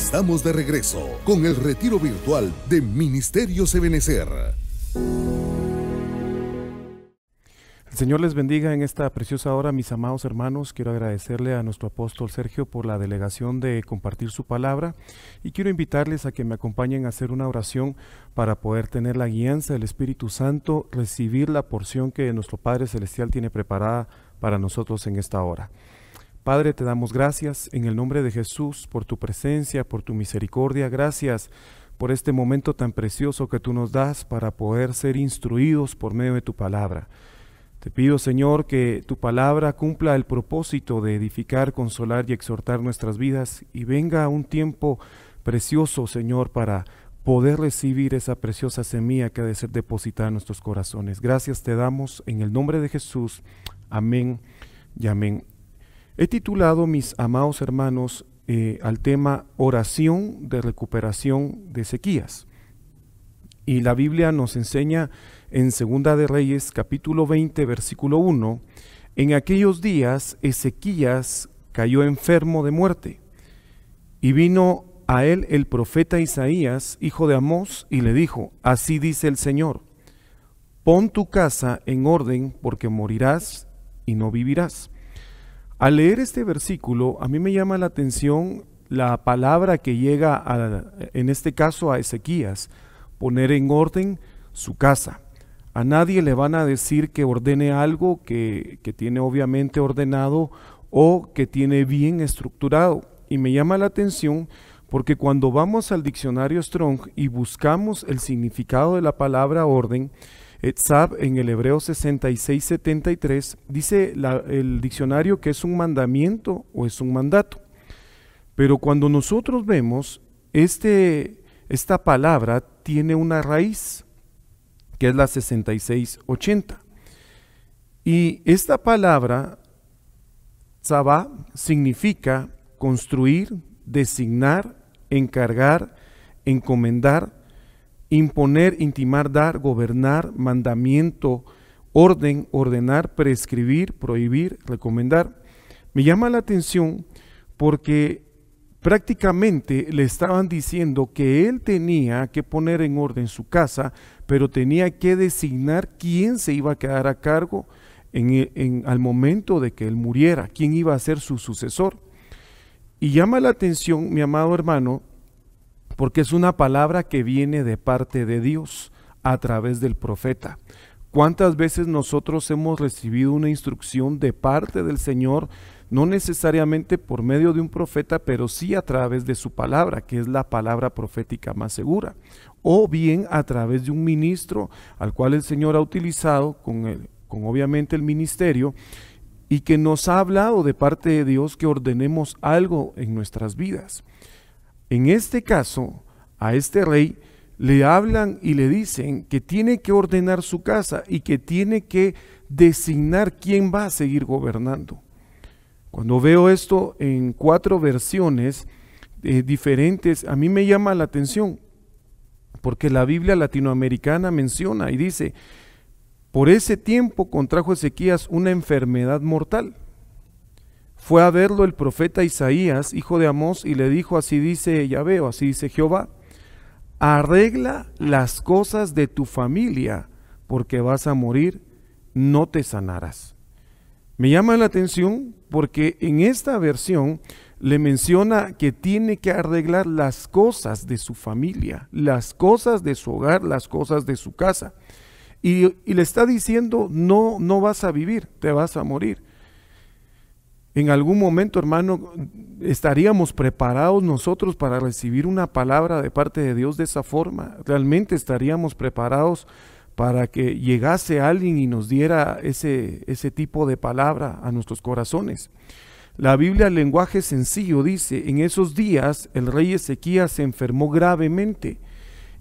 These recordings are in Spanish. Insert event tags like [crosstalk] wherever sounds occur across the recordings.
Estamos de regreso con el retiro virtual de Ministerios Ebenecer. El Señor les bendiga en esta preciosa hora, mis amados hermanos. Quiero agradecerle a nuestro apóstol Sergio por la delegación de compartir su palabra y quiero invitarles a que me acompañen a hacer una oración para poder tener la guianza del Espíritu Santo, recibir la porción que nuestro Padre Celestial tiene preparada para nosotros en esta hora. Padre, te damos gracias en el nombre de Jesús por tu presencia, por tu misericordia. Gracias por este momento tan precioso que tú nos das para poder ser instruidos por medio de tu palabra. Te pido, Señor, que tu palabra cumpla el propósito de edificar, consolar y exhortar nuestras vidas y venga un tiempo precioso, Señor, para poder recibir esa preciosa semilla que ha de ser depositada en nuestros corazones. Gracias te damos en el nombre de Jesús. Amén y amén. He titulado, mis amados hermanos, eh, al tema oración de recuperación de sequías. Y la Biblia nos enseña en Segunda de Reyes capítulo 20 versículo 1, en aquellos días Ezequías cayó enfermo de muerte y vino a él el profeta Isaías, hijo de Amós, y le dijo, así dice el Señor, pon tu casa en orden porque morirás y no vivirás. Al leer este versículo, a mí me llama la atención la palabra que llega, a, en este caso, a Ezequías, poner en orden su casa. A nadie le van a decir que ordene algo que, que tiene obviamente ordenado o que tiene bien estructurado. Y me llama la atención porque cuando vamos al diccionario Strong y buscamos el significado de la palabra orden, Etzab eh, en el Hebreo 66-73 dice el diccionario que es un mandamiento o es un mandato. Pero cuando nosotros vemos, este, esta palabra tiene una raíz, que es la 6680. Y esta palabra, Zabá, significa construir, designar, encargar, encomendar, imponer, intimar, dar, gobernar, mandamiento, orden, ordenar, prescribir, prohibir, recomendar. Me llama la atención porque prácticamente le estaban diciendo que él tenía que poner en orden su casa, pero tenía que designar quién se iba a quedar a cargo en, al momento de que él muriera, quién iba a ser su sucesor. Y llama la atención, mi amado hermano, porque es una palabra que viene de parte de Dios a través del profeta. ¿Cuántas veces nosotros hemos recibido una instrucción de parte del Señor, no necesariamente por medio de un profeta, pero sí a través de su palabra, que es la palabra profética más segura, o bien a través de un ministro al cual el Señor ha utilizado con, con obviamente el ministerio y que nos ha hablado de parte de Dios que ordenemos algo en nuestras vidas? En este caso, a este rey le hablan y le dicen que tiene que ordenar su casa y que tiene que designar quién va a seguir gobernando. Cuando veo esto en cuatro versiones eh, diferentes, a mí me llama la atención, porque la Biblia latinoamericana menciona y dice, por ese tiempo contrajo Ezequías una enfermedad mortal. Fue a verlo el profeta Isaías, hijo de Amós, y le dijo, así dice Yahvé, o así dice Jehová, arregla las cosas de tu familia, porque vas a morir, no te sanarás. Me llama la atención porque en esta versión le menciona que tiene que arreglar las cosas de su familia, las cosas de su hogar, las cosas de su casa. Y, y, le está diciendo, no, no vas a vivir, te vas a morir. En algún momento, hermano, estaríamos preparados nosotros para recibir una palabra de parte de Dios de esa forma. Realmente estaríamos preparados para que llegase alguien y nos diera ese, ese tipo de palabra a nuestros corazones. La Biblia, el lenguaje sencillo, dice, en esos días el rey Ezequías se enfermó gravemente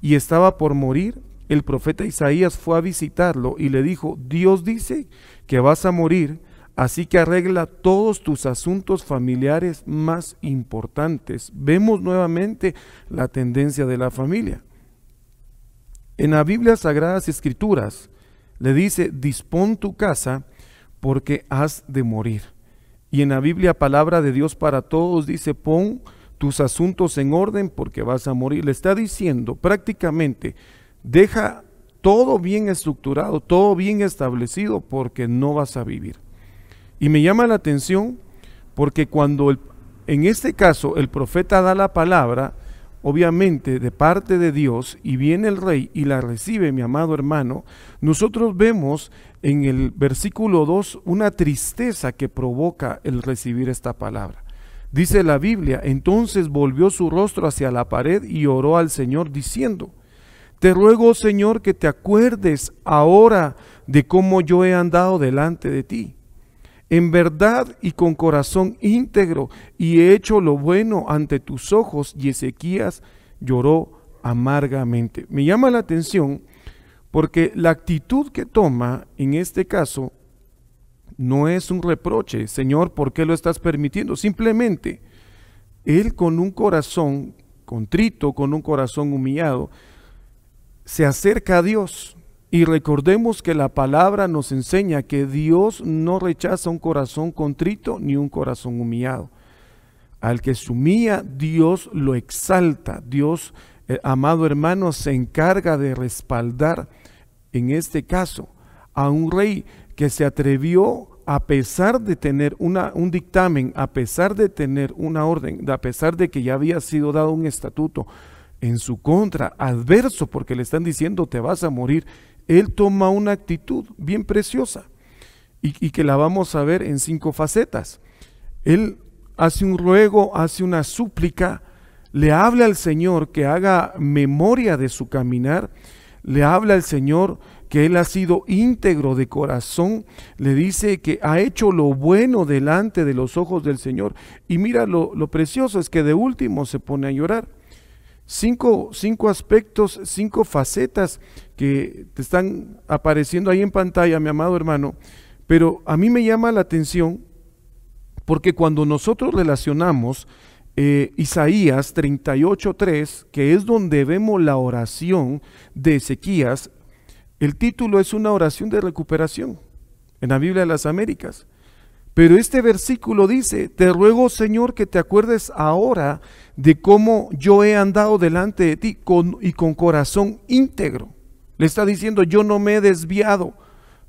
y estaba por morir. El profeta Isaías fue a visitarlo y le dijo, Dios dice que vas a morir Así que arregla todos tus asuntos familiares más importantes. Vemos nuevamente la tendencia de la familia. En la Biblia Sagradas Escrituras le dice, dispón tu casa porque has de morir. Y en la Biblia Palabra de Dios para Todos dice, pon tus asuntos en orden porque vas a morir. Le está diciendo prácticamente, deja todo bien estructurado, todo bien establecido porque no vas a vivir. Y me llama la atención porque cuando en este caso el profeta da la palabra, obviamente de parte de Dios, y viene el rey y la recibe, mi amado hermano, nosotros vemos en el versículo 2 una tristeza que provoca el recibir esta palabra. Dice la Biblia, entonces volvió su rostro hacia la pared y oró al Señor diciendo, te ruego, Señor, que te acuerdes ahora de cómo yo he andado delante de ti en verdad y con corazón íntegro, y he hecho lo bueno ante tus ojos. Y Ezequías lloró amargamente. Me llama la atención porque la actitud que toma en este caso no es un reproche, Señor, ¿por qué lo estás permitiendo? Simplemente, Él con un corazón contrito, con un corazón humillado, se acerca a Dios y recordemos que la palabra nos enseña que Dios no rechaza un corazón contrito ni un corazón humillado. Al que sumía, Dios lo exalta. Dios, eh, amado hermano, se encarga de respaldar, en este caso, a un rey que se atrevió a pesar de tener una, un dictamen, a pesar de tener una orden, a pesar de que ya había sido dado un estatuto en su contra, adverso, porque le están diciendo te vas a morir, él toma una actitud bien preciosa y, que la vamos a ver en cinco facetas. Él hace un ruego, hace una súplica, le habla al Señor que haga memoria de su caminar, le habla al Señor que él ha sido íntegro de corazón, le dice que ha hecho lo bueno delante de los ojos del Señor. Y mira lo precioso es que de último se pone a llorar cinco, cinco aspectos, cinco facetas que te están apareciendo ahí en pantalla, mi amado hermano, pero a mí me llama la atención porque cuando nosotros relacionamos eh, Isaías 38.3, que es donde vemos la oración de Ezequías, el título es una oración de recuperación en la Biblia de las Américas. Pero este versículo dice, te ruego Señor que te acuerdes ahora de cómo yo he andado delante de ti con, y con corazón íntegro. Le está diciendo, yo no me he desviado,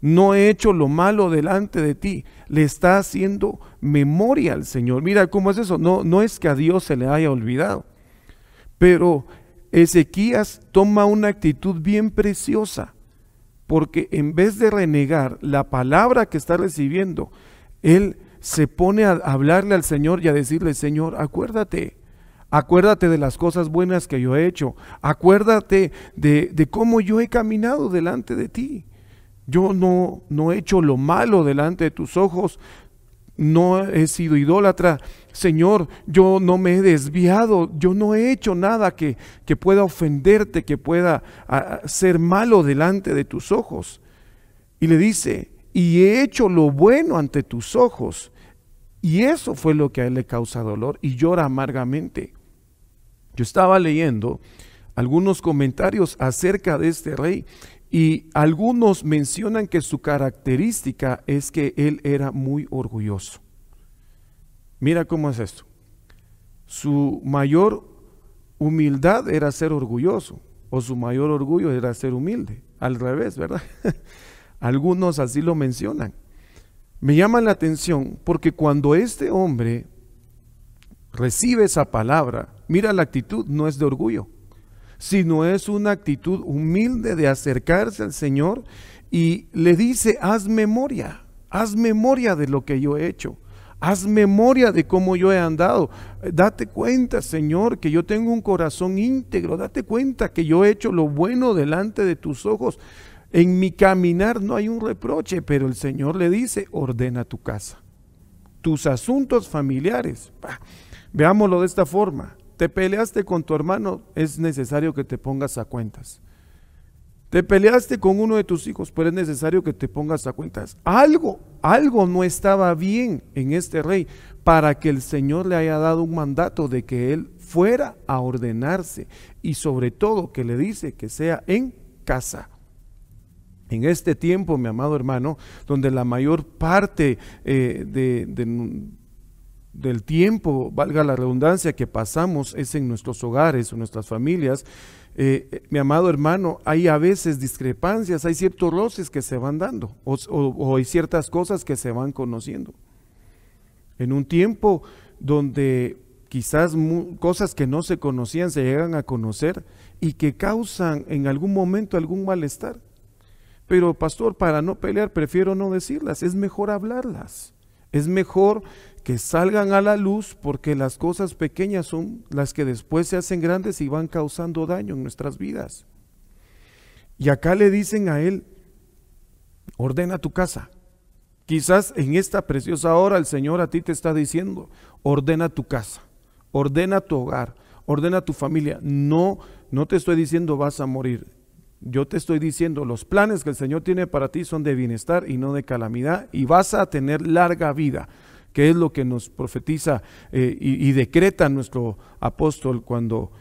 no he hecho lo malo delante de ti. Le está haciendo memoria al Señor. Mira cómo es eso. No, no es que a Dios se le haya olvidado. Pero Ezequías toma una actitud bien preciosa, porque en vez de renegar la palabra que está recibiendo, él se pone a hablarle al Señor y a decirle, Señor, acuérdate, acuérdate de las cosas buenas que yo he hecho, acuérdate de, cómo yo he caminado delante de ti. Yo no, no he hecho lo malo delante de tus ojos, no he sido idólatra. Señor, yo no me he desviado, yo no he hecho nada que, pueda ofenderte, que pueda ah, ah, ser malo delante de tus ojos. Y le dice, y he hecho lo bueno ante tus ojos. Y eso fue lo que a él le causa dolor y llora amargamente. Yo estaba leyendo algunos comentarios acerca de este rey y algunos mencionan que su característica es que él era muy orgulloso. Mira cómo es esto. Su mayor humildad era ser orgulloso o su mayor orgullo era ser humilde. Al revés, ¿verdad? [laughs] Algunos así lo mencionan. Me llama la atención porque cuando este hombre recibe esa palabra, mira la actitud, no es de orgullo, sino es una actitud humilde de acercarse al Señor y le dice, haz memoria, haz memoria de lo que yo he hecho. Haz memoria de cómo yo he andado. Date cuenta, Señor, que yo tengo un corazón íntegro. Date cuenta que yo he hecho lo bueno delante de tus ojos. En mi caminar no hay un reproche, pero el Señor le dice, ordena tu casa, tus asuntos familiares. veámoslo de esta forma. Te peleaste con tu hermano, es necesario que te pongas a cuentas. Te peleaste con uno de tus hijos, pero es necesario que te pongas a cuentas. Algo, algo no estaba bien en este rey para que el Señor le haya dado un mandato de que él fuera a ordenarse y sobre todo que le dice que sea en casa. En este tiempo, mi amado hermano, donde la mayor parte eh, del tiempo, valga la redundancia, que pasamos es en nuestros hogares, en nuestras familias, eh, eh, mi amado hermano, hay a veces discrepancias, hay ciertos roces que se van dando o, hay ciertas cosas que se van conociendo. En un tiempo donde quizás cosas que no se conocían se llegan a conocer y que causan en algún momento algún malestar. Pero pastor, para no pelear prefiero no decirlas, es mejor hablarlas. Es mejor que salgan a la luz porque las cosas pequeñas son las que después se hacen grandes y van causando daño en nuestras vidas. Y acá le dicen a él, ordena tu casa. Quizás en esta preciosa hora el Señor a ti te está diciendo, ordena tu casa, ordena tu hogar, ordena tu familia. No, no te estoy diciendo vas a morir. Yo te estoy diciendo, los planes que el Señor tiene para ti son de bienestar y no de calamidad, y vas a tener larga vida, que es lo que nos profetiza eh, y decreta nuestro apóstol cuando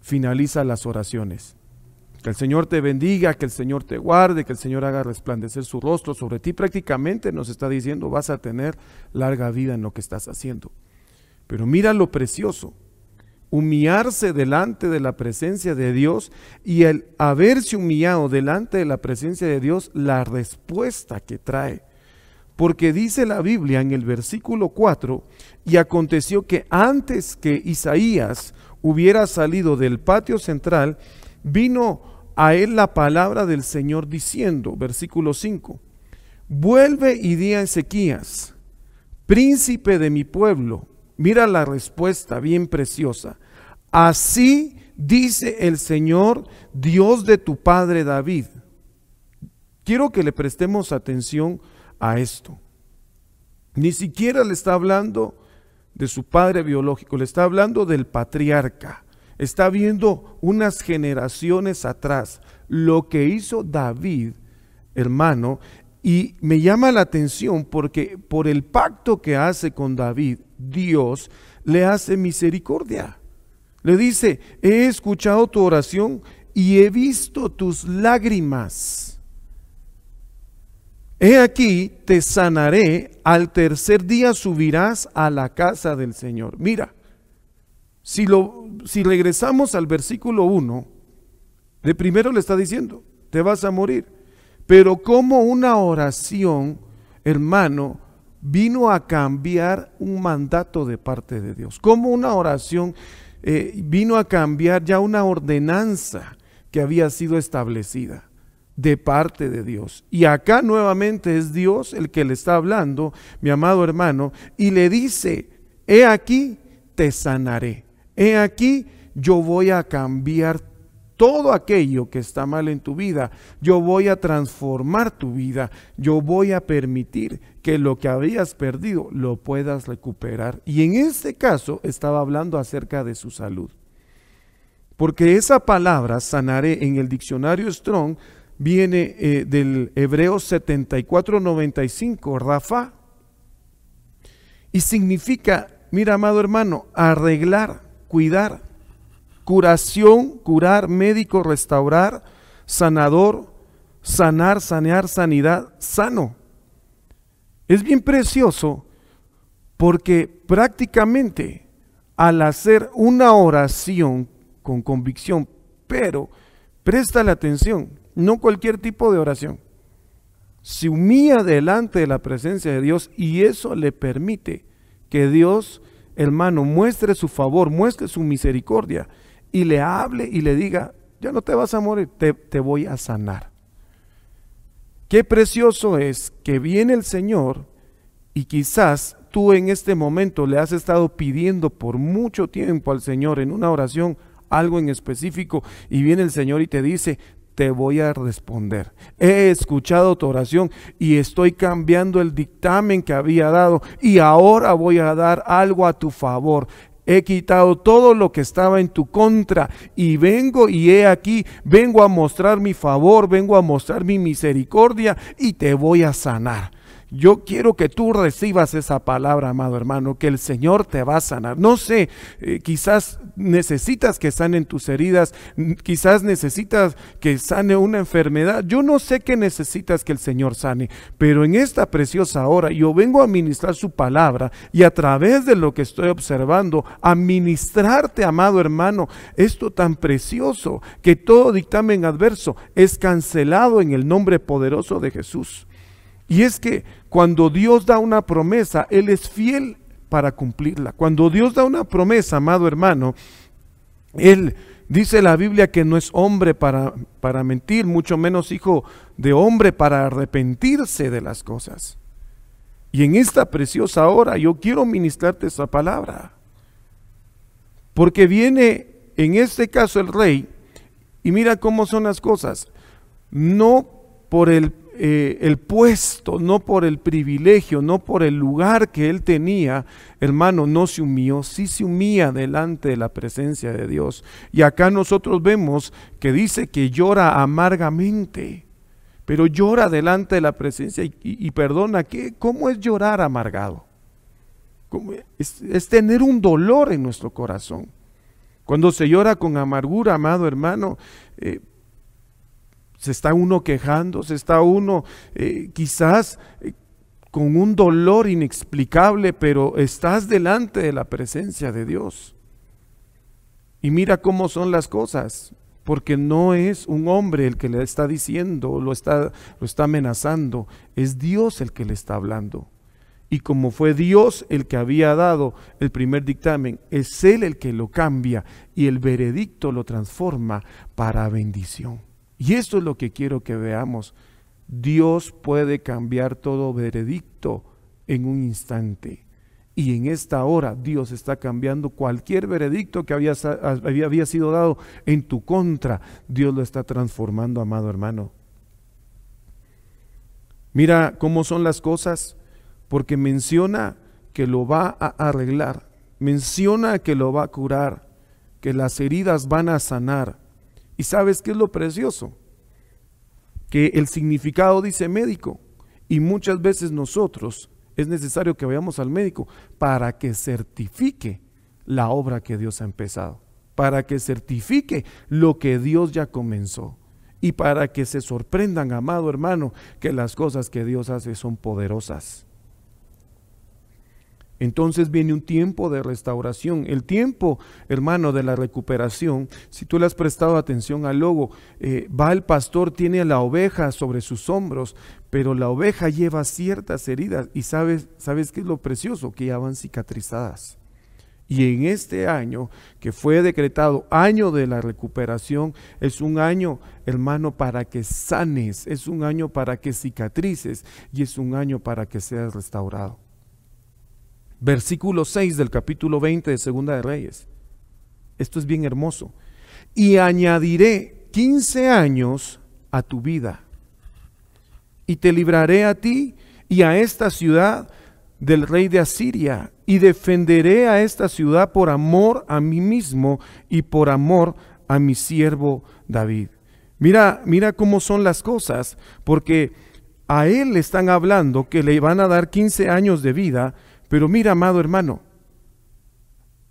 finaliza las oraciones. Que el Señor te bendiga, que el Señor te guarde, que el Señor haga resplandecer su rostro sobre ti. Prácticamente nos está diciendo, vas a tener larga vida en lo que estás haciendo. Pero mira lo precioso humillarse delante de la presencia de Dios y el haberse humillado delante de la presencia de Dios, la respuesta que trae. Porque dice la Biblia en el versículo 4, y aconteció que antes que Isaías hubiera salido del patio central, vino a él la palabra del Señor diciendo, versículo 5, vuelve y di a Ezequías, príncipe de mi pueblo, Mira la respuesta bien preciosa. Así dice el Señor, Dios de tu padre David. Quiero que le prestemos atención a esto. Ni siquiera le está hablando de su padre biológico, le está hablando del patriarca. Está viendo unas generaciones atrás lo que hizo David, hermano, y me llama la atención porque por el pacto que hace con David, Dios le hace misericordia. Le dice, he escuchado tu oración y he visto tus lágrimas. He aquí, te sanaré, al tercer día subirás a la casa del Señor. Mira, si, lo, si regresamos al versículo 1, de primero le está diciendo, te vas a morir pero como una oración, hermano, vino a cambiar un mandato de parte de Dios. Como una oración eh, vino a cambiar ya una ordenanza que había sido establecida de parte de Dios. Y acá nuevamente es Dios el que le está hablando, mi amado hermano, y le dice, he aquí, te sanaré. He aquí, yo voy a cambiar todo aquello que está mal en tu vida. Yo voy a transformar tu vida. Yo voy a permitir que lo que habías perdido lo puedas recuperar. Y en este caso estaba hablando acerca de su salud. Porque esa palabra sanaré en el diccionario Strong viene eh, del hebreo 7495, Rafa, y significa, mira amado hermano, arreglar, cuidar, Curación, curar, médico, restaurar, sanador, sanar, sanear, sanidad, sano. Es bien precioso porque prácticamente al hacer una oración con convicción, pero presta la atención, no cualquier tipo de oración, se humilla delante de la presencia de Dios y eso le permite que Dios, hermano, muestre su favor, muestre su misericordia y le hable y le diga, ya no te vas a morir, te, te voy a sanar. Qué precioso es que viene el Señor y quizás tú en este momento le has estado pidiendo por mucho tiempo al Señor en una oración algo en específico y viene el Señor y te dice, te voy a responder. He escuchado tu oración y estoy cambiando el dictamen que había dado y ahora voy a dar algo a tu favor he quitado todo lo que estaba en tu contra y vengo y he aquí, vengo a mostrar mi favor, vengo a mostrar mi misericordia y te voy a sanar. Yo quiero que tú recibas esa palabra, amado hermano, que el Señor te va a sanar. No sé, eh, quizás necesitas que sanen tus heridas, quizás necesitas que sane una enfermedad. Yo no sé qué necesitas que el Señor sane, pero en esta preciosa hora yo vengo a ministrar su palabra y a través de lo que estoy observando, a ministrarte, amado hermano, esto tan precioso, que todo dictamen adverso es cancelado en el nombre poderoso de Jesús. Y es que cuando Dios da una promesa, Él es fiel para cumplirla. Cuando Dios da una promesa, amado hermano, Él dice la Biblia que no es hombre para, para mentir, mucho menos hijo de hombre para arrepentirse de las cosas. Y en esta preciosa hora yo quiero ministrarte esa palabra. Porque viene en este caso el rey y mira cómo son las cosas. No por el eh, el puesto, no por el privilegio, no por el lugar que él tenía, hermano, no se humilló, sí se humilla delante de la presencia de Dios. Y acá nosotros vemos que dice que llora amargamente, pero llora delante de la presencia y, perdona, ¿qué? ¿cómo es llorar amargado? Es, es tener un dolor en nuestro corazón. Cuando se llora con amargura, amado hermano, eh, se está uno quejando, se está uno eh, quizás eh, con un dolor inexplicable, pero estás delante de la presencia de Dios. Y mira cómo son las cosas, porque no es un hombre el que le está diciendo, lo está, lo está amenazando, es Dios el que le está hablando. Y como fue Dios el que había dado el primer dictamen, es Él el que lo cambia y el veredicto lo transforma para bendición. Y esto es lo que quiero que veamos. Dios puede cambiar todo veredicto en un instante. Y en esta hora Dios está cambiando cualquier veredicto que había, había, había, sido dado en tu contra. Dios lo está transformando, amado hermano. Mira cómo son las cosas, porque menciona que lo va a arreglar, menciona que lo va a curar, que las heridas van a sanar, ¿Y sabes qué es lo precioso? Que el significado dice médico y muchas veces nosotros es necesario que vayamos al médico para que certifique la obra que Dios ha empezado, para que certifique lo que Dios ya comenzó y para que se sorprendan, amado hermano, que las cosas que Dios hace son poderosas. Entonces viene un tiempo de restauración. El tiempo, hermano, de la recuperación, si tú le has prestado atención al logo, eh, va el pastor, tiene a la oveja sobre sus hombros, pero la oveja lleva ciertas heridas y sabes, sabes qué es lo precioso, que ya van cicatrizadas. Y en este año que fue decretado año de la recuperación, es un año, hermano, para que sanes, es un año para que cicatrices y es un año para que seas restaurado. Versículo 6 del capítulo 20 de Segunda de Reyes. Esto es bien hermoso. Y añadiré 15 años a tu vida. Y te libraré a ti y a esta ciudad del rey de Asiria, y defenderé a esta ciudad por amor a mí mismo y por amor a mi siervo David. Mira, mira cómo son las cosas, porque a él le están hablando que le van a dar 15 años de vida pero mira, amado hermano,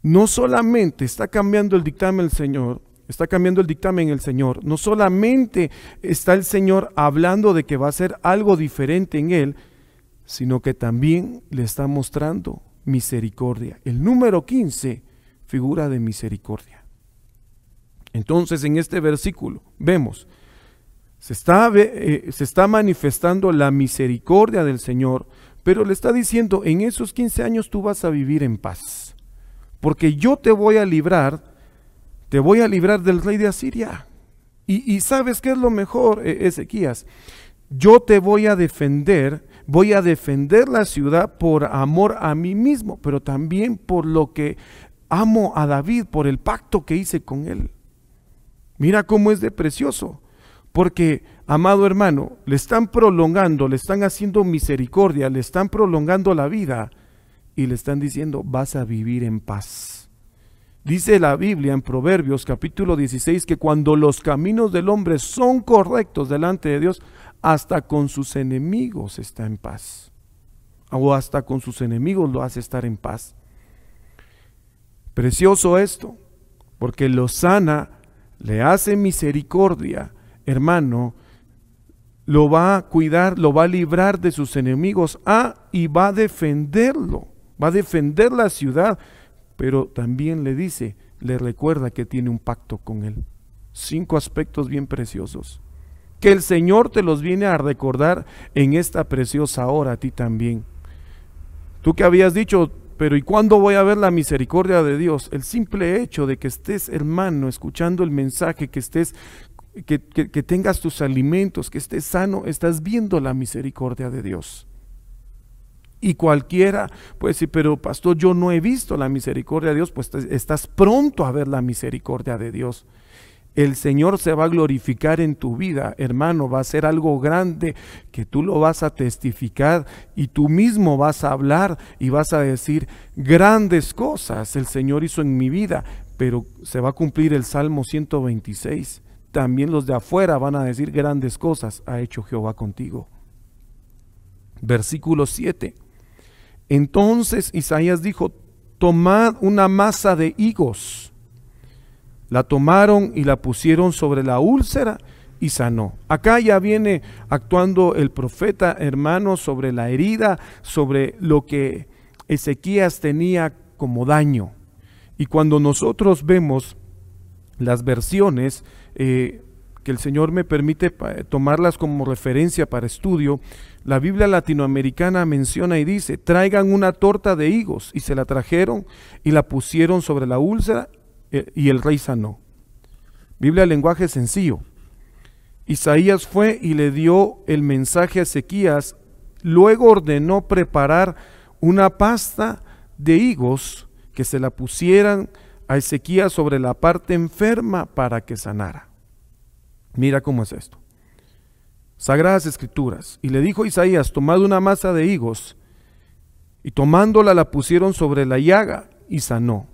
no solamente está cambiando el dictamen el Señor, está cambiando el dictamen el Señor, no solamente está el Señor hablando de que va a ser algo diferente en Él, sino que también le está mostrando misericordia. El número 15, figura de misericordia. Entonces en este versículo vemos, se está, eh, se está manifestando la misericordia del Señor pero le está diciendo, en esos 15 años tú vas a vivir en paz, porque yo te voy a librar, te voy a librar del rey de Asiria. Y, sabes qué es lo mejor, e-, Ezequías, yo te voy a defender, voy a defender la ciudad por amor a mí mismo, pero también por lo que amo a David, por el pacto que hice con él. Mira cómo es de precioso, porque Amado hermano, le están prolongando, le están haciendo misericordia, le están prolongando la vida y le están diciendo, vas a vivir en paz. Dice la Biblia en Proverbios capítulo 16 que cuando los caminos del hombre son correctos delante de Dios, hasta con sus enemigos está en paz. O hasta con sus enemigos lo hace estar en paz. Precioso esto, porque lo sana, le hace misericordia, hermano, lo va a cuidar, lo va a librar de sus enemigos, ah, y va a defenderlo, va a defender la ciudad, pero también le dice, le recuerda que tiene un pacto con él. Cinco aspectos bien preciosos, que el Señor te los viene a recordar en esta preciosa hora a ti también. Tú que habías dicho, pero ¿y cuándo voy a ver la misericordia de Dios? El simple hecho de que estés, hermano, escuchando el mensaje, que estés que, tengas tus alimentos, que estés sano, estás viendo la misericordia de Dios. Y cualquiera puede decir, pero pastor, yo no he visto la misericordia de Dios, pues estás pronto a ver la misericordia de Dios. El Señor se va a glorificar en tu vida, hermano, va a ser algo grande que tú lo vas a testificar y tú mismo vas a hablar y vas a decir, grandes cosas el Señor hizo en mi vida, pero se va a cumplir el Salmo 126 también los de afuera van a decir grandes cosas ha hecho Jehová contigo. Versículo 7. Entonces Isaías dijo, tomad una masa de higos. La tomaron y la pusieron sobre la úlcera y sanó. Acá ya viene actuando el profeta hermano sobre la herida, sobre lo que Ezequías tenía como daño. Y cuando nosotros vemos las versiones eh, que el Señor me permite tomarlas como referencia para estudio, la Biblia latinoamericana menciona y dice, traigan una torta de higos, y se la trajeron y la pusieron sobre la úlcera eh, y el rey sanó. Biblia lenguaje sencillo. Isaías fue y le dio el mensaje a Ezequías, luego ordenó preparar una pasta de higos que se la pusieran a Ezequías sobre la parte enferma para que sanara. Mira cómo es esto. Sagradas Escrituras. Y le dijo Isaías, tomad una masa de higos. Y tomándola la pusieron sobre la llaga y sanó.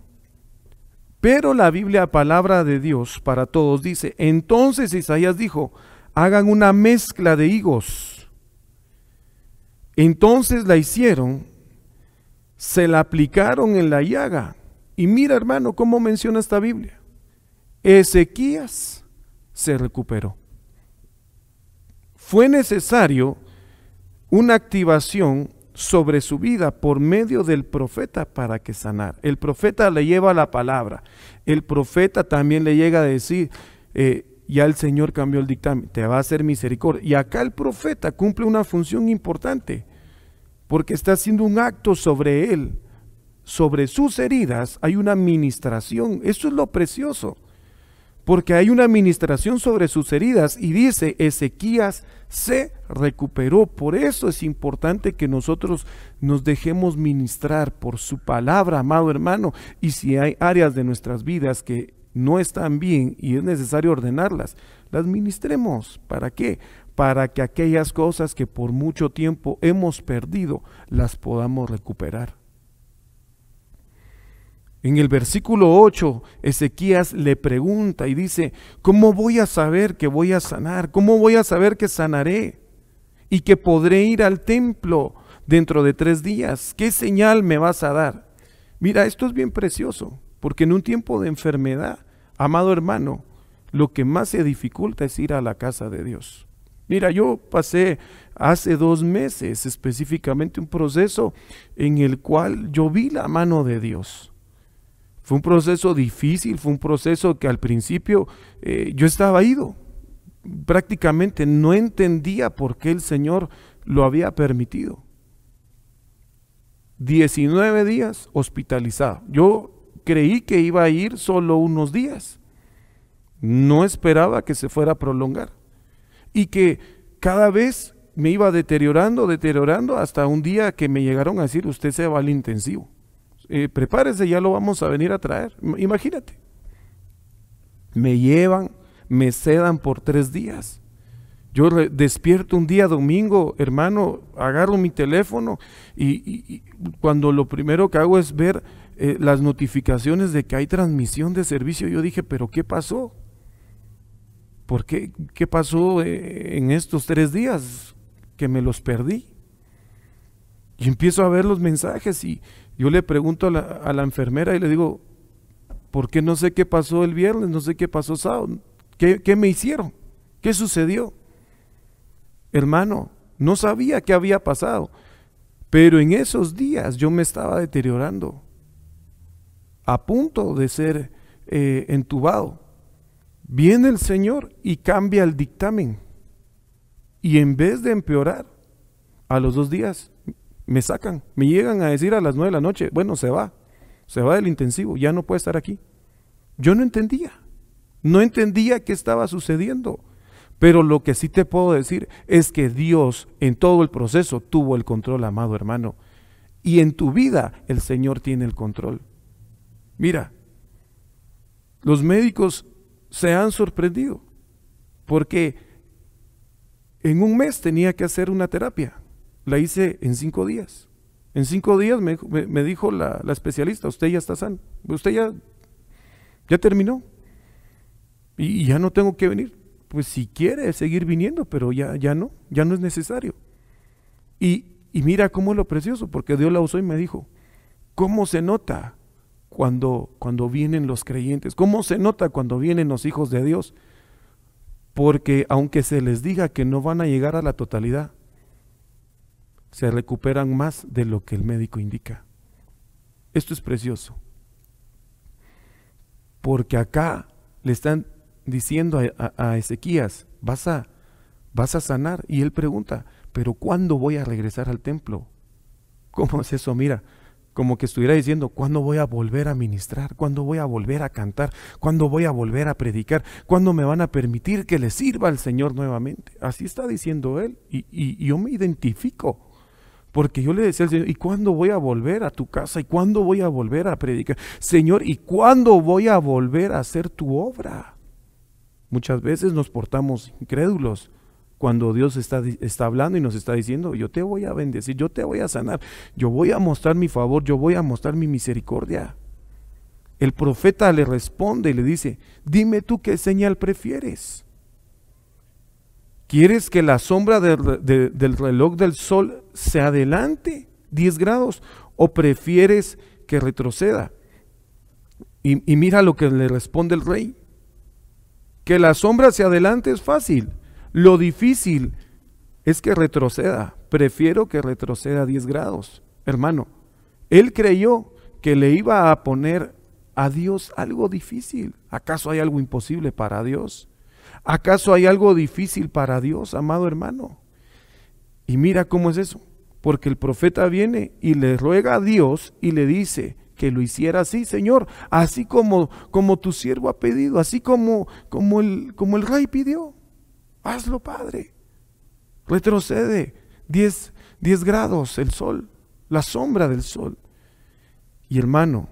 Pero la Biblia, palabra de Dios para todos, dice, entonces Isaías dijo, hagan una mezcla de higos. Entonces la hicieron, se la aplicaron en la llaga y mira, hermano, cómo menciona esta Biblia. Ezequías se recuperó. Fue necesario una activación sobre su vida por medio del profeta para que sanar. El profeta le lleva la palabra. El profeta también le llega a decir, eh, ya el Señor cambió el dictamen, te va a hacer misericordia. Y acá el profeta cumple una función importante, porque está haciendo un acto sobre él sobre sus heridas hay una ministración. Eso es lo precioso. Porque hay una ministración sobre sus heridas y dice, Ezequías se recuperó. Por eso es importante que nosotros nos dejemos ministrar por su palabra, amado hermano. Y si hay áreas de nuestras vidas que no están bien y es necesario ordenarlas, las ministremos. ¿Para qué? Para que aquellas cosas que por mucho tiempo hemos perdido las podamos recuperar. En el versículo 8, Ezequías le pregunta y dice, ¿cómo voy a saber que voy a sanar? ¿Cómo voy a saber que sanaré? Y que podré ir al templo dentro de tres días. ¿Qué señal me vas a dar? Mira, esto es bien precioso, porque en un tiempo de enfermedad, amado hermano, lo que más se dificulta es ir a la casa de Dios. Mira, yo pasé hace dos meses específicamente un proceso en el cual yo vi la mano de Dios. Fue un proceso difícil, fue un proceso que al principio eh, yo estaba ido. Prácticamente no entendía por qué el Señor lo había permitido. 19 días hospitalizado. Yo creí que iba a ir solo unos días. No esperaba que se fuera a prolongar. Y que cada vez me iba deteriorando, deteriorando, hasta un día que me llegaron a decir, usted se va al intensivo. Eh, prepárese, ya lo vamos a venir a traer. Imagínate. Me llevan, me sedan por tres días. Yo despierto un día domingo, hermano, agarro mi teléfono y, cuando lo primero que hago es ver eh, las notificaciones de que hay transmisión de servicio, yo dije, pero ¿qué pasó? ¿Por qué? ¿Qué pasó eh, en estos tres días que me los perdí? Y empiezo a ver los mensajes y yo le pregunto a la, enfermera y le digo, ¿por qué no sé qué pasó el viernes? No sé qué pasó sábado. ¿Qué, me hicieron? ¿Qué sucedió? Hermano, no sabía qué había pasado. Pero en esos días yo me estaba deteriorando, a punto de ser eh, entubado. Viene el Señor y cambia el dictamen. Y en vez de empeorar, a los dos días me sacan, me llegan a decir a las 9 de la noche, bueno, se va, se va del intensivo, ya no puede estar aquí. Yo no entendía, no entendía qué estaba sucediendo, pero lo que sí te puedo decir es que Dios en todo el proceso tuvo el control, amado hermano, y en tu vida el Señor tiene el control. Mira, los médicos se han sorprendido porque en un mes tenía que hacer una terapia la hice en cinco días. En cinco días me, dijo la, especialista, usted ya está sano, usted ya, ya terminó. Y, ya no tengo que venir. Pues si quiere seguir viniendo, pero ya, ya no, ya no es necesario. Y, mira cómo es lo precioso, porque Dios la usó y me dijo, ¿cómo se nota cuando, cuando vienen los creyentes? ¿Cómo se nota cuando vienen los hijos de Dios? Porque aunque se les diga que no van a llegar a la totalidad, se recuperan más de lo que el médico indica. Esto es precioso. Porque acá le están diciendo a, Ezequías, vas a, vas a sanar. Y él pregunta, pero ¿cuándo voy a regresar al templo? ¿Cómo es eso? Mira, como que estuviera diciendo, ¿cuándo voy a volver a ministrar? ¿Cuándo voy a volver a cantar? ¿Cuándo voy a volver a predicar? ¿Cuándo me van a permitir que le sirva al Señor nuevamente? Así está diciendo él y yo me identifico porque yo le decía al Señor, ¿y cuándo voy a volver a tu casa? ¿Y cuándo voy a volver a predicar? Señor, ¿y cuándo voy a volver a hacer tu obra? Muchas veces nos portamos incrédulos cuando Dios está, está, hablando y nos está diciendo, yo te voy a bendecir, yo te voy a sanar, yo voy a mostrar mi favor, yo voy a mostrar mi misericordia. El profeta le responde y le dice, dime tú qué señal prefieres. ¿Quieres que la sombra del reloj del sol se adelante 10 grados o prefieres que retroceda? Y, y, mira lo que le responde el rey. Que la sombra se adelante es fácil. Lo difícil es que retroceda. Prefiero que retroceda 10 grados. Hermano, él creyó que le iba a poner a Dios algo difícil. ¿Acaso hay algo imposible para Dios? ¿Acaso hay algo difícil para Dios, amado hermano? Y mira cómo es eso. Porque el profeta viene y le ruega a Dios y le dice que lo hiciera así, Señor, así como, como tu siervo ha pedido, así como, como, el, como el rey pidió. Hazlo, Padre. Retrocede 10, 10 grados el sol, la sombra del sol. Y hermano,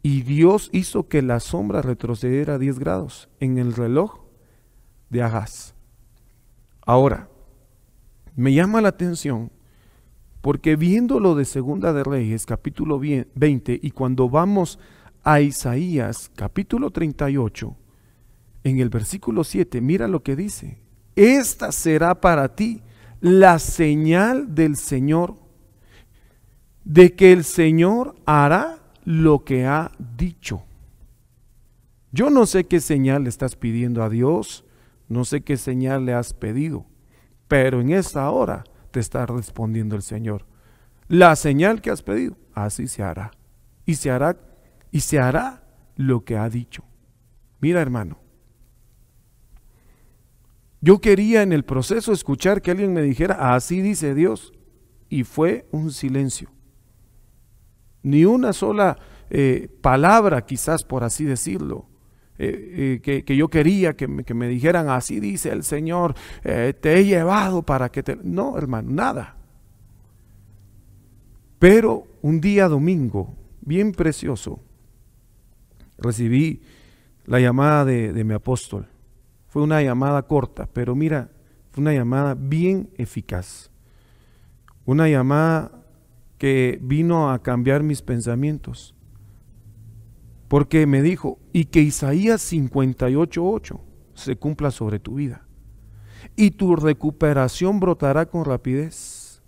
y Dios hizo que la sombra retrocediera 10 grados en el reloj de Agaz. Ahora, me llama la atención porque viéndolo de Segunda de Reyes, capítulo 20, y cuando vamos a Isaías, capítulo 38, en el versículo 7, mira lo que dice. Esta será para ti la señal del Señor, de que el Señor hará lo que ha dicho. Yo no sé qué señal le estás pidiendo a Dios, no sé qué señal le has pedido, pero en esta hora te está respondiendo el Señor. La señal que has pedido, así se hará. Y se hará, y se hará lo que ha dicho. Mira, hermano. Yo quería en el proceso escuchar que alguien me dijera, así dice Dios. Y fue un silencio. Ni una sola eh, palabra, quizás por así decirlo. Eh, eh, que, yo quería que me, dijeran, así dice el Señor, eh, te he llevado para que te... No, hermano, nada. Pero un día domingo, bien precioso, recibí la llamada de, de mi apóstol. Fue una llamada corta, pero mira, fue una llamada bien eficaz. Una llamada que vino a cambiar mis pensamientos porque me dijo, y que Isaías 58.8 se cumpla sobre tu vida. Y tu recuperación brotará con rapidez.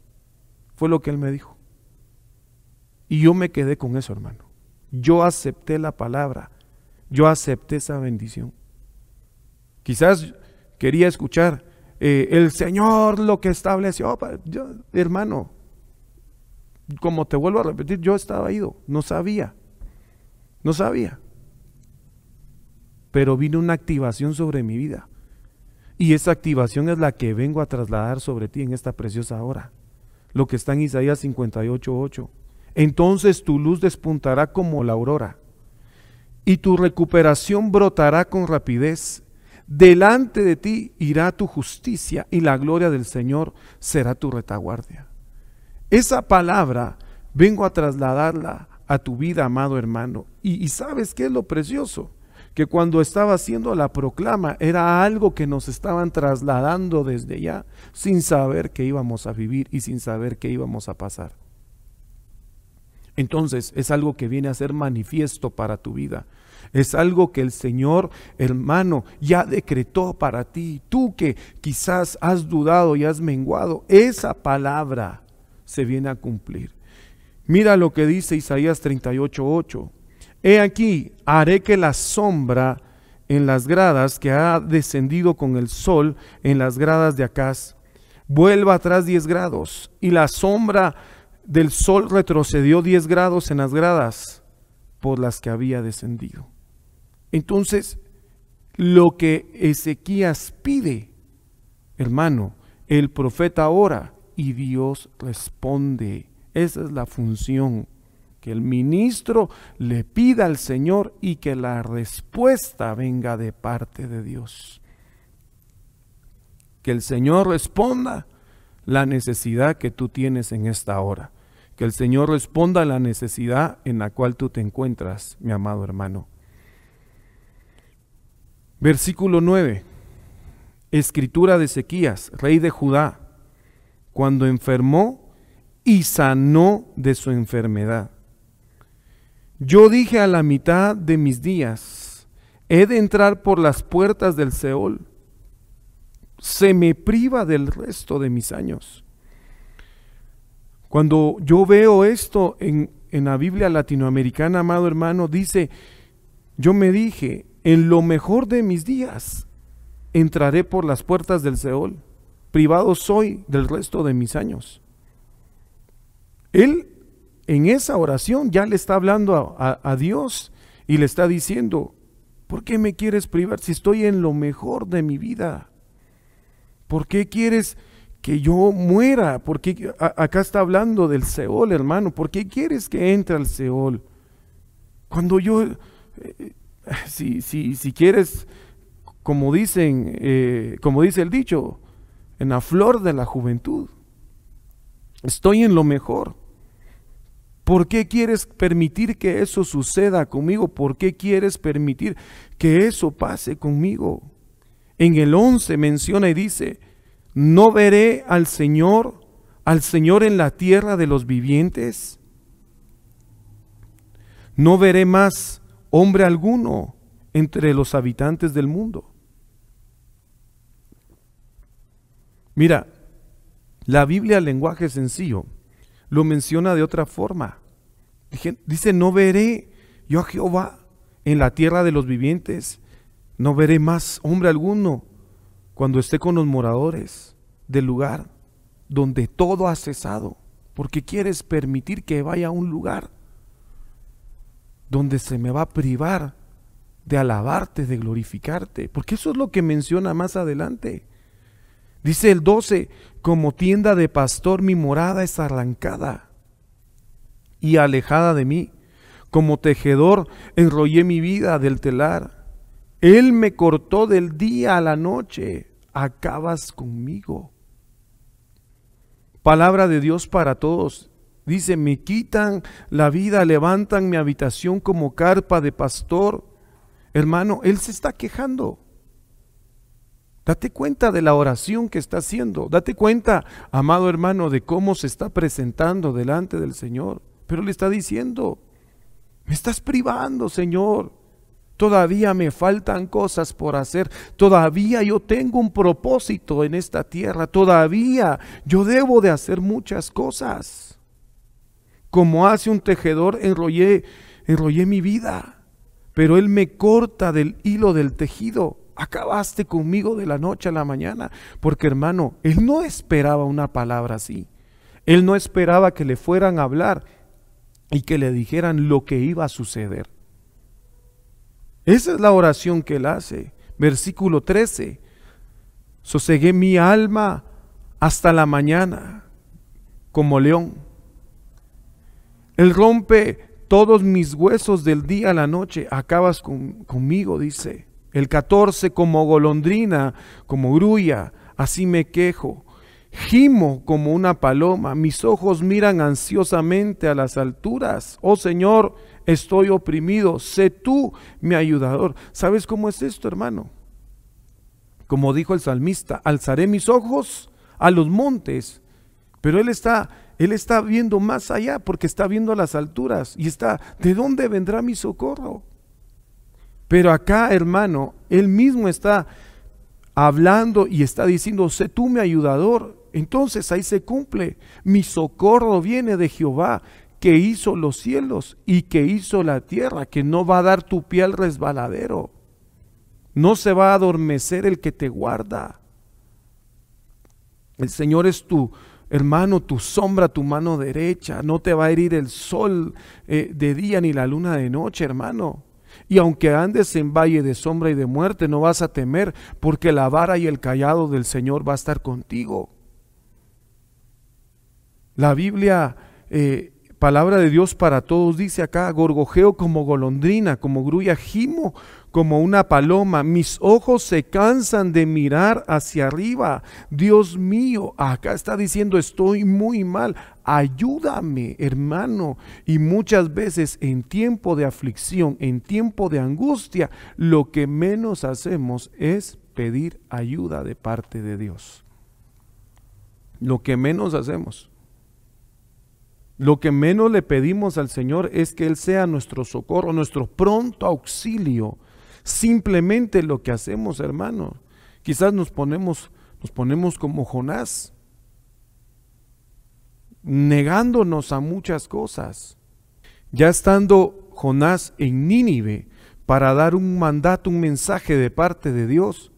Fue lo que él me dijo. Y yo me quedé con eso, hermano. Yo acepté la palabra. Yo acepté esa bendición. Quizás quería escuchar eh, el Señor lo que estableció. hermano, como te vuelvo a repetir, yo estaba ido, no sabía. No sabía. Pero vino una activación sobre mi vida. Y esa activación es la que vengo a trasladar sobre ti en esta preciosa hora. Lo que está en Isaías 58.8. Entonces tu luz despuntará como la aurora y tu recuperación brotará con rapidez. Delante de ti irá tu justicia y la gloria del Señor será tu retaguardia. Esa palabra vengo a trasladarla a tu vida, amado hermano. Y, sabes qué es lo precioso, que cuando estaba haciendo la proclama era algo que nos estaban trasladando desde ya, sin saber que íbamos a vivir y sin saber que íbamos a pasar. Entonces es algo que viene a ser manifiesto para tu vida. Es algo que el Señor, hermano, ya decretó para ti. Tú que quizás has dudado y has menguado, esa palabra se viene a cumplir. Mira lo que dice Isaías 38:8. He aquí, haré que la sombra en las gradas que ha descendido con el sol en las gradas de Acaz vuelva atrás 10 grados y la sombra del sol retrocedió 10 grados en las gradas por las que había descendido. Entonces, lo que Ezequías pide, hermano, el profeta ora y Dios responde. Esa es la función, que el ministro le pida al Señor y que la respuesta venga de parte de Dios. Que el Señor responda la necesidad que tú tienes en esta hora. Que el Señor responda la necesidad en la cual tú te encuentras, mi amado hermano. Versículo 9. Escritura de Ezequías, rey de Judá. Cuando enfermó, y sanó de su enfermedad. Yo dije a la mitad de mis días, he de entrar por las puertas del Seol. Se me priva del resto de mis años. Cuando yo veo esto en, la Biblia latinoamericana, amado hermano, dice, yo me dije, en lo mejor de mis días entraré por las puertas del Seol, privado soy del resto de mis años. Él en esa oración ya le está hablando a, Dios y le está diciendo, ¿por qué me quieres privar si estoy en lo mejor de mi vida? ¿Por qué quieres que yo muera? ¿Por acá está hablando del Seol, hermano. ¿Por qué quieres que entre al Seol? Cuando yo, eh, eh, si, quieres, como dicen, eh, como dice el dicho, en la flor de la juventud, estoy en lo mejor. ¿Por qué quieres permitir que eso suceda conmigo? ¿Por qué quieres permitir que eso pase conmigo? En el 11 menciona y dice, ¿no veré al Señor, al Señor en la tierra de los vivientes? No veré más hombre alguno entre los habitantes del mundo. Mira, la Biblia, el lenguaje sencillo, lo menciona de otra forma. Dice, no veré yo a Jehová en la tierra de los vivientes, no veré más hombre alguno cuando esté con los moradores del lugar donde todo ha cesado, porque quieres permitir que vaya a un lugar donde se me va a privar de alabarte, de glorificarte, porque eso es lo que menciona más adelante. Dice el 12, como tienda de pastor mi morada es arrancada y alejada de mí. Como tejedor enrollé mi vida del telar. Él me cortó del día a la noche. Acabas conmigo. Palabra de Dios para todos. Dice, me quitan la vida, levantan mi habitación como carpa de pastor. Hermano, Él se está quejando. Date cuenta de la oración que está haciendo. Date cuenta, amado hermano, de cómo se está presentando delante del Señor. Pero le está diciendo, me estás privando, Señor. Todavía me faltan cosas por hacer. Todavía yo tengo un propósito en esta tierra. Todavía yo debo de hacer muchas cosas. Como hace un tejedor, enrollé, enrollé mi vida. Pero él me corta del hilo del tejido acabaste conmigo de la noche a la mañana. Porque hermano, él no esperaba una palabra así. Él no esperaba que le fueran a hablar y que le dijeran lo que iba a suceder. Esa es la oración que él hace. Versículo 13. Sosegué mi alma hasta la mañana como león. Él rompe todos mis huesos del día a la noche. Acabas conmigo, dice. El 14, como golondrina, como grulla, así me quejo. Gimo como una paloma, mis ojos miran ansiosamente a las alturas. Oh Señor, estoy oprimido, sé tú mi ayudador. ¿Sabes cómo es esto, hermano? Como dijo el salmista, alzaré mis ojos a los montes, pero él está él está viendo más allá porque está viendo a las alturas y está, ¿de dónde vendrá mi socorro? Pero acá, hermano, él mismo está hablando y está diciendo, sé tú mi ayudador. Entonces ahí se cumple, mi socorro viene de Jehová, que hizo los cielos y que hizo la tierra, que no va a dar tu pie al resbaladero. No se va a adormecer el que te guarda. El Señor es tu hermano, tu sombra, tu mano derecha. No te va a herir el sol eh, de día ni la luna de noche, hermano. Y aunque andes en valle de sombra y de muerte, no vas a temer, porque la vara y el callado del Señor va a estar contigo. La Biblia, eh, palabra de Dios para todos, dice acá, gorgojeo como golondrina, como grulla, gimo como una paloma, mis ojos se cansan de mirar hacia arriba. Dios mío, acá está diciendo estoy muy mal, ayúdame hermano. Y muchas veces en tiempo de aflicción, en tiempo de angustia, lo que menos hacemos es pedir ayuda de parte de Dios. Lo que menos hacemos. Lo que menos le pedimos al Señor es que Él sea nuestro socorro, nuestro pronto auxilio Simplemente lo que hacemos, hermano. Quizás nos ponemos, nos ponemos como Jonás, negándonos a muchas cosas. Ya estando Jonás en Nínive para dar un mandato, un mensaje de parte de Dios,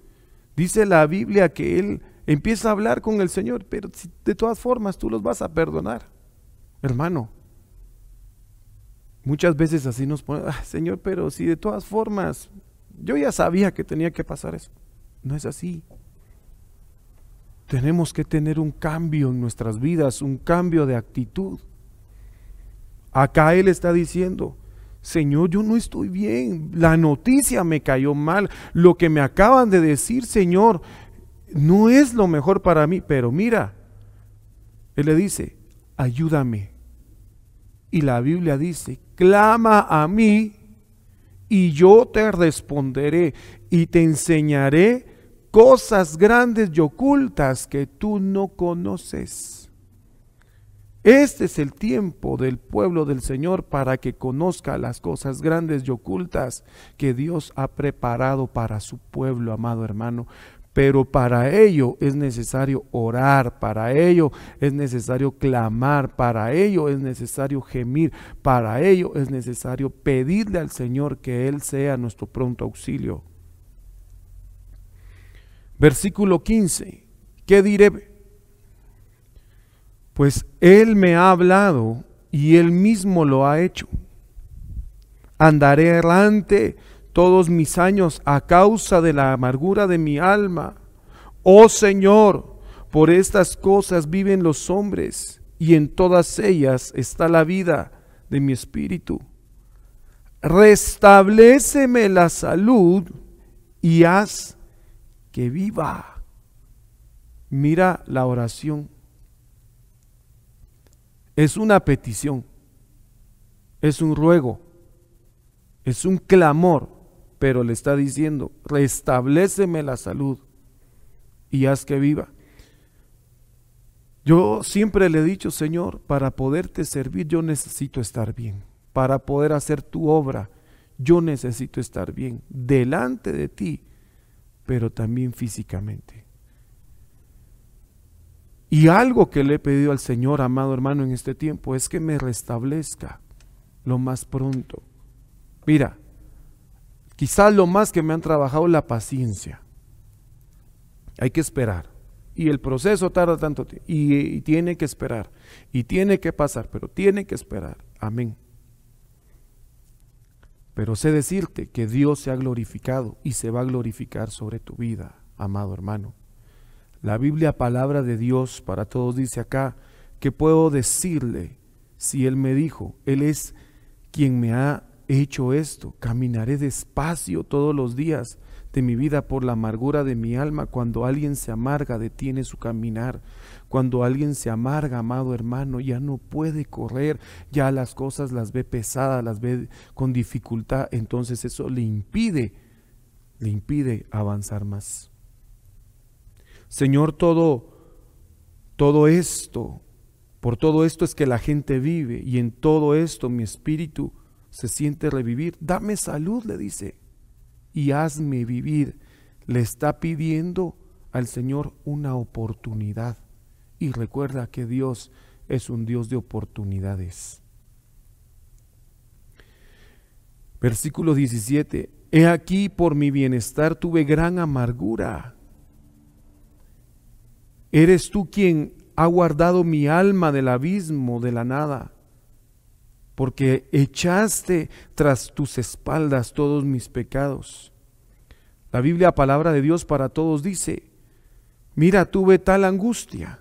dice la Biblia que él empieza a hablar con el Señor, pero de todas formas tú los vas a perdonar. Hermano, muchas veces así nos ponemos, ah, Señor, pero si de todas formas yo ya sabía que tenía que pasar eso. No es así. Tenemos que tener un cambio en nuestras vidas, un cambio de actitud. Acá Él está diciendo, Señor, yo no estoy bien, la noticia me cayó mal, lo que me acaban de decir, Señor, no es lo mejor para mí, pero mira, Él le dice, ayúdame. Y la Biblia dice, clama a mí y yo te responderé y te enseñaré cosas grandes y ocultas que tú no conoces. Este es el tiempo del pueblo del Señor para que conozca las cosas grandes y ocultas que Dios ha preparado para su pueblo, amado hermano. Pero para ello es necesario orar, para ello es necesario clamar, para ello es necesario gemir, para ello es necesario pedirle al Señor que Él sea nuestro pronto auxilio. Versículo 15. ¿Qué diré? Pues Él me ha hablado y Él mismo lo ha hecho. Andaré errante todos mis años a causa de la amargura de mi alma. Oh Señor, por estas cosas viven los hombres y en todas ellas está la vida de mi espíritu. Restableceme la salud y haz que viva. Mira la oración. Es una petición, es un ruego, es un clamor pero le está diciendo, restableceme la salud y haz que viva. Yo siempre le he dicho, Señor, para poderte servir yo necesito estar bien. Para poder hacer tu obra, yo necesito estar bien delante de ti, pero también físicamente. Y algo que le he pedido al Señor, amado hermano, en este tiempo, es que me restablezca lo más pronto. Mira, Quizás lo más que me han trabajado la paciencia. Hay que esperar. Y el proceso tarda tanto tiempo. Y, y tiene que esperar. Y tiene que pasar, pero tiene que esperar. Amén. Pero sé decirte que Dios se ha glorificado y se va a glorificar sobre tu vida, amado hermano. La Biblia, palabra de Dios para todos, dice acá que puedo decirle si Él me dijo, Él es quien me ha hecho esto, caminaré despacio todos los días de mi vida por la amargura de mi alma. Cuando alguien se amarga, detiene su caminar. Cuando alguien se amarga, amado hermano, ya no puede correr, ya las cosas las ve pesadas, las ve con dificultad. Entonces eso le impide, le impide avanzar más. Señor, todo, todo esto, por todo esto es que la gente vive y en todo esto mi espíritu se siente revivir. Dame salud, le dice, y hazme vivir. Le está pidiendo al Señor una oportunidad. Y recuerda que Dios es un Dios de oportunidades. Versículo 17. He aquí por mi bienestar tuve gran amargura. Eres tú quien ha guardado mi alma del abismo de la nada porque echaste tras tus espaldas todos mis pecados. La Biblia, palabra de Dios para todos, dice, mira, tuve tal angustia,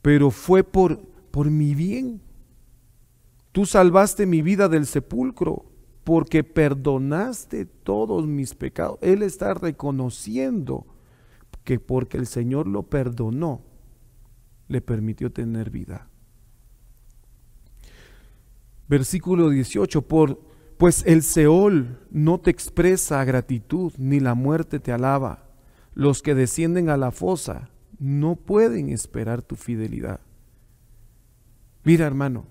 pero fue por, por mi bien. Tú salvaste mi vida del sepulcro porque perdonaste todos mis pecados. Él está reconociendo que porque el Señor lo perdonó, le permitió tener vida. Versículo 18, por, pues el Seol no te expresa gratitud, ni la muerte te alaba. Los que descienden a la fosa no pueden esperar tu fidelidad. Mira, hermano,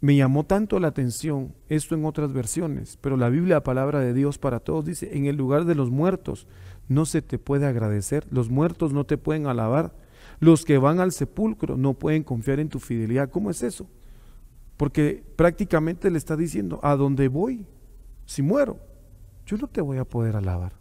me llamó tanto la atención esto en otras versiones, pero la Biblia, palabra de Dios para todos, dice, en el lugar de los muertos no se te puede agradecer, los muertos no te pueden alabar, los que van al sepulcro no pueden confiar en tu fidelidad. ¿Cómo es eso? Porque prácticamente le está diciendo, ¿a dónde voy? Si muero, yo no te voy a poder alabar.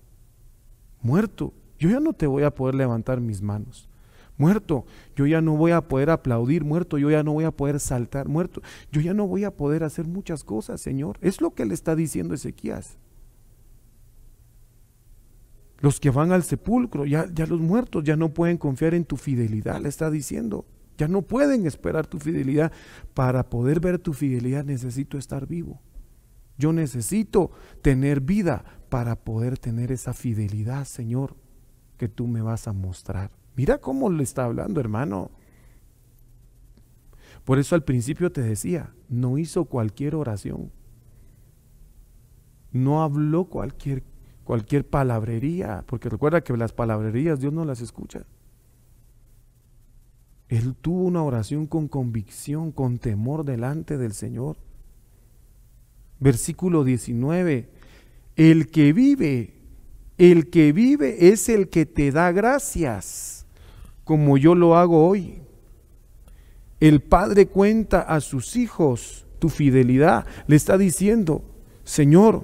Muerto, yo ya no te voy a poder levantar mis manos. Muerto, yo ya no voy a poder aplaudir, muerto, yo ya no voy a poder saltar, muerto, yo ya no voy a poder hacer muchas cosas, Señor. Es lo que le está diciendo Ezequías. Los que van al sepulcro, ya, ya los muertos ya no pueden confiar en tu fidelidad, le está diciendo. Ya no pueden esperar tu fidelidad. Para poder ver tu fidelidad necesito estar vivo. Yo necesito tener vida para poder tener esa fidelidad, Señor, que tú me vas a mostrar. Mira cómo le está hablando, hermano. Por eso al principio te decía, no hizo cualquier oración. No habló cualquier, cualquier palabrería, porque recuerda que las palabrerías Dios no las escucha. Él tuvo una oración con convicción, con temor delante del Señor. Versículo 19. El que vive, el que vive es el que te da gracias, como yo lo hago hoy. El Padre cuenta a sus hijos tu fidelidad. Le está diciendo, Señor,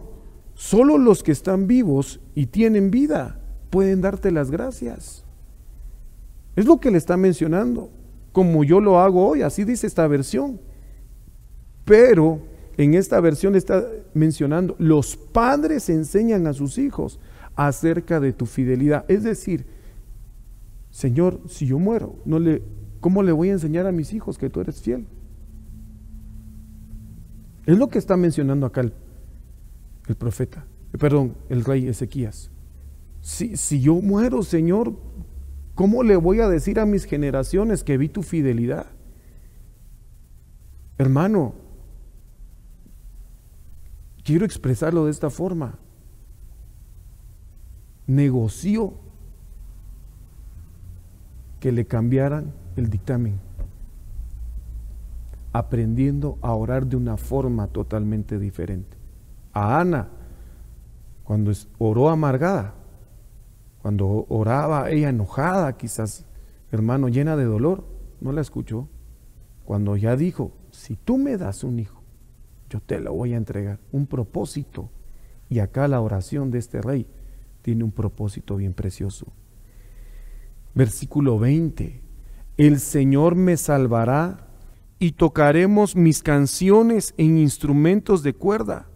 solo los que están vivos y tienen vida pueden darte las gracias. Es lo que le está mencionando, como yo lo hago hoy, así dice esta versión. Pero en esta versión está mencionando, los padres enseñan a sus hijos acerca de tu fidelidad. Es decir, Señor, si yo muero, no le, ¿cómo le voy a enseñar a mis hijos que tú eres fiel? Es lo que está mencionando acá el, el profeta, eh, perdón, el rey Ezequías. Si, si yo muero, Señor, ¿Cómo le voy a decir a mis generaciones que vi tu fidelidad? Hermano, quiero expresarlo de esta forma. Negoció que le cambiaran el dictamen, aprendiendo a orar de una forma totalmente diferente. A Ana, cuando oró amargada, cuando oraba ella enojada, quizás, hermano, llena de dolor, no la escuchó. Cuando ya dijo, si tú me das un hijo, yo te lo voy a entregar, un propósito. Y acá la oración de este rey tiene un propósito bien precioso. Versículo 20, el Señor me salvará y tocaremos mis canciones en instrumentos de cuerda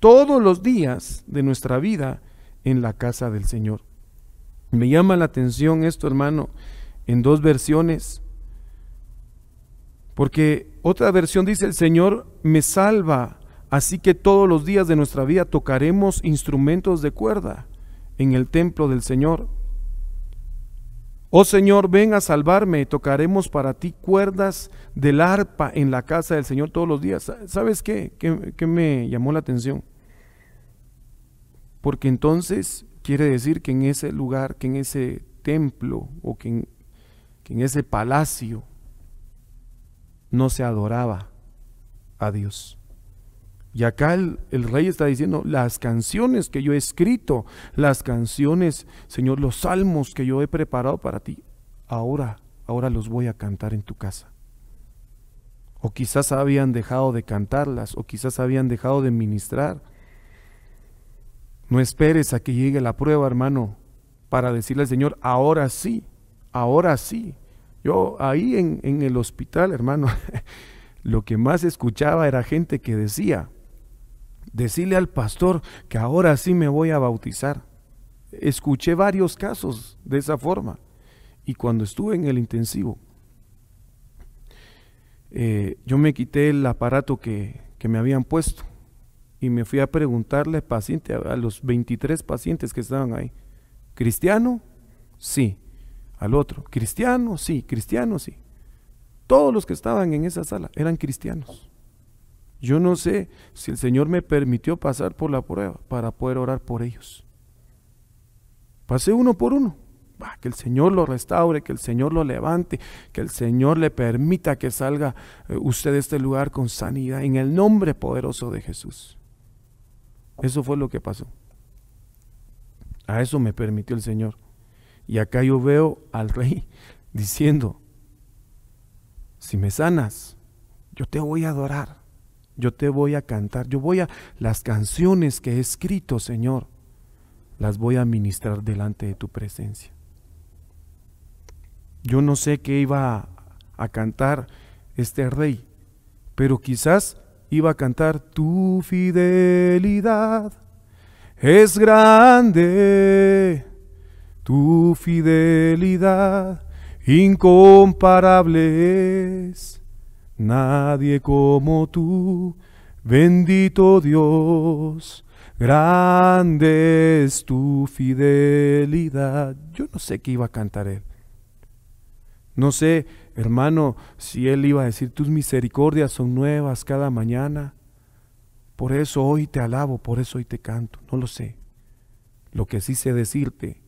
todos los días de nuestra vida en la casa del Señor. Me llama la atención esto, hermano, en dos versiones. Porque otra versión dice, el Señor me salva, así que todos los días de nuestra vida tocaremos instrumentos de cuerda en el templo del Señor. Oh Señor, ven a salvarme, tocaremos para ti cuerdas del arpa en la casa del Señor todos los días. ¿Sabes qué? ¿Qué, me llamó la atención? Porque entonces Quiere decir que en ese lugar, que en ese templo o que en, ese palacio no se adoraba a Dios. Y acá el, el, rey está diciendo, las canciones que yo he escrito, las canciones, Señor, los salmos que yo he preparado para ti, ahora, ahora los voy a cantar en tu casa. O quizás habían dejado de cantarlas, o quizás habían dejado de ministrar no esperes a que llegue la prueba, hermano, para decirle al Señor, ahora sí, ahora sí. Yo ahí en, el hospital, hermano, [laughs] lo que más escuchaba era gente que decía, decirle al pastor que ahora sí me voy a bautizar. Escuché varios casos de esa forma. Y cuando estuve en el intensivo, eh, yo me quité el aparato que me habían puesto y me fui a preguntarle paciente, a los 23 pacientes que estaban ahí. ¿Cristiano? Sí. Al otro, ¿cristiano? Sí, cristiano, sí. Todos los que estaban en esa sala eran cristianos. Yo no sé si el Señor me permitió pasar por la prueba para poder orar por ellos. Pasé uno por uno. que el Señor lo restaure, que el Señor lo levante, que el Señor le permita que salga eh, usted de este lugar con sanidad en el nombre poderoso de Jesús. Eso fue lo que pasó. A eso me permitió el Señor. Y acá yo veo al rey [laughs] diciendo, si me sanas, yo te voy a adorar, yo te voy a cantar, yo voy a las canciones que he escrito, Señor, las voy a ministrar delante de tu presencia. Yo no sé qué iba a, a cantar este rey, pero quizás iba a cantar tu fidelidad. Es grande tu fidelidad, incomparable es. Nadie como tú, bendito Dios, grande es tu fidelidad. Yo no sé qué iba a cantar él. No sé, hermano, si él iba a decir, tus misericordias son nuevas cada mañana. Por eso hoy te alabo, por eso hoy te canto. No lo sé. Lo que sí sé decirte,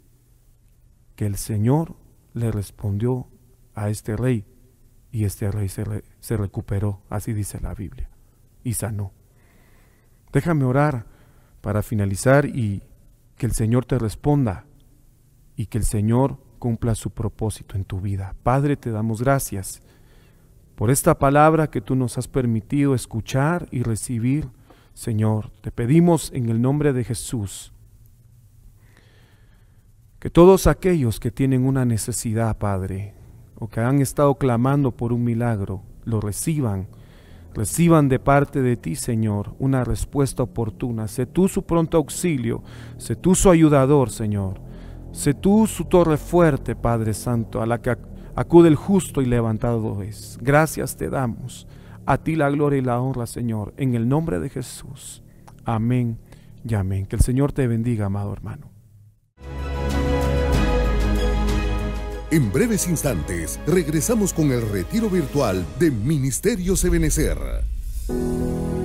que el Señor le respondió a este rey y este rey se, recuperó, así dice la Biblia, y sanó. Déjame orar para finalizar y que el Señor te responda y que el Señor cumpla su propósito en tu vida. Padre, te damos gracias por esta palabra que tú nos has permitido escuchar y recibir. Señor, te pedimos en el nombre de Jesús que todos aquellos que tienen una necesidad, Padre, o que han estado clamando por un milagro, lo reciban. Reciban de parte de ti, Señor, una respuesta oportuna. Sé tú su pronto auxilio, sé tú su ayudador, Señor. Sé tú su torre fuerte, Padre Santo, a la que acude el justo y levantado es. Gracias te damos. A ti la gloria y la honra, Señor, en el nombre de Jesús. Amén y amén. Que el Señor te bendiga, amado hermano. En breves instantes, regresamos con el retiro virtual de Ministerio Ebenecer.